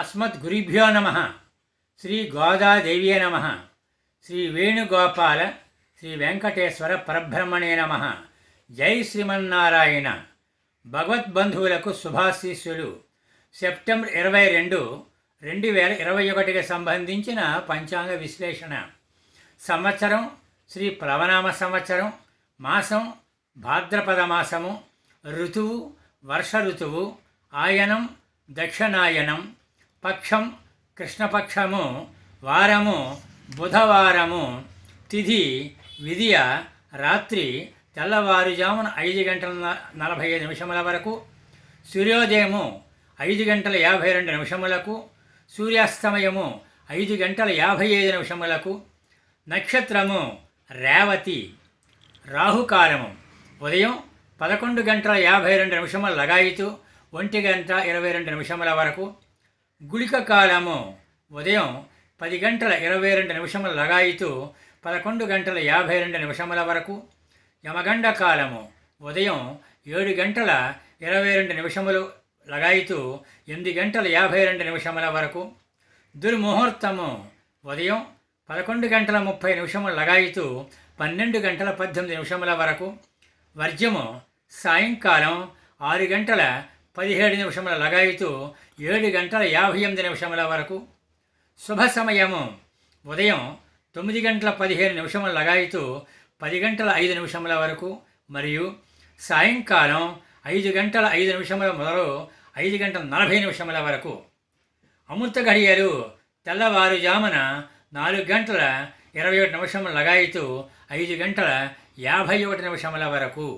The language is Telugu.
అస్మత్ గురిభ్యో నమ శ్రీ గోదాదేవ్యే నమ శ్రీ వేణుగోపాల శ్రీ వెంకటేశ్వర పరబ్రహ్మణే నమ జై శ్రీమన్నారాయణ భగవద్బంధువులకు శుభాశీస్సులు సెప్టెంబర్ ఇరవై రెండు రెండు వేల ఇరవై ఒకటికి సంబంధించిన పంచాంగ విశ్లేషణ సంవత్సరం శ్రీ ప్లవనామ సంవత్సరం మాసం భాద్రపద మాసము ఋతువు వర్ష ఋతువు ఆయనం దక్షిణాయనం పక్షం కృష్ణపక్షము వారము బుధవారము తిథి విధియ రాత్రి తెల్లవారుజామున ఐదు గంటల నలభై ఐదు నిమిషముల వరకు సూర్యోదయము ఐదు గంటల యాభై రెండు నిమిషములకు సూర్యాస్తమయము ఐదు గంటల యాభై ఐదు నిమిషములకు నక్షత్రము రేవతి రాహుకాలము ఉదయం పదకొండు గంటల యాభై రెండు నిమిషముల లగాయితూ ఒంటి గంట ఇరవై రెండు నిమిషముల వరకు గుళిక కాలము ఉదయం పది గంటల ఇరవై రెండు నిమిషముల లగాయితు పదకొండు గంటల యాభై రెండు నిమిషముల వరకు యమగండ కాలము ఉదయం ఏడు గంటల ఇరవై రెండు నిమిషములు లగాయితు ఎనిమిది గంటల యాభై రెండు నిమిషముల వరకు దుర్ముహూర్తము ఉదయం పదకొండు గంటల ముప్పై నిమిషములు లగాయితు పన్నెండు గంటల పద్దెనిమిది నిమిషముల వరకు వర్జము సాయంకాలం ఆరు గంటల పదిహేడు నిమిషముల లగాయితూ ఏడు గంటల యాభై ఎనిమిది నిమిషముల వరకు శుభ సమయము ఉదయం తొమ్మిది గంటల పదిహేను నిమిషముల లగాయితూ పది గంటల ఐదు నిమిషముల వరకు మరియు సాయంకాలం ఐదు గంటల ఐదు నిమిషముల మొదలు ఐదు గంటల నలభై నిమిషముల వరకు అమృత ఘడియలు తెల్లవారుజామున నాలుగు గంటల ఇరవై ఒకటి నిమిషముల లగాయితూ ఐదు గంటల యాభై ఒకటి నిమిషముల వరకు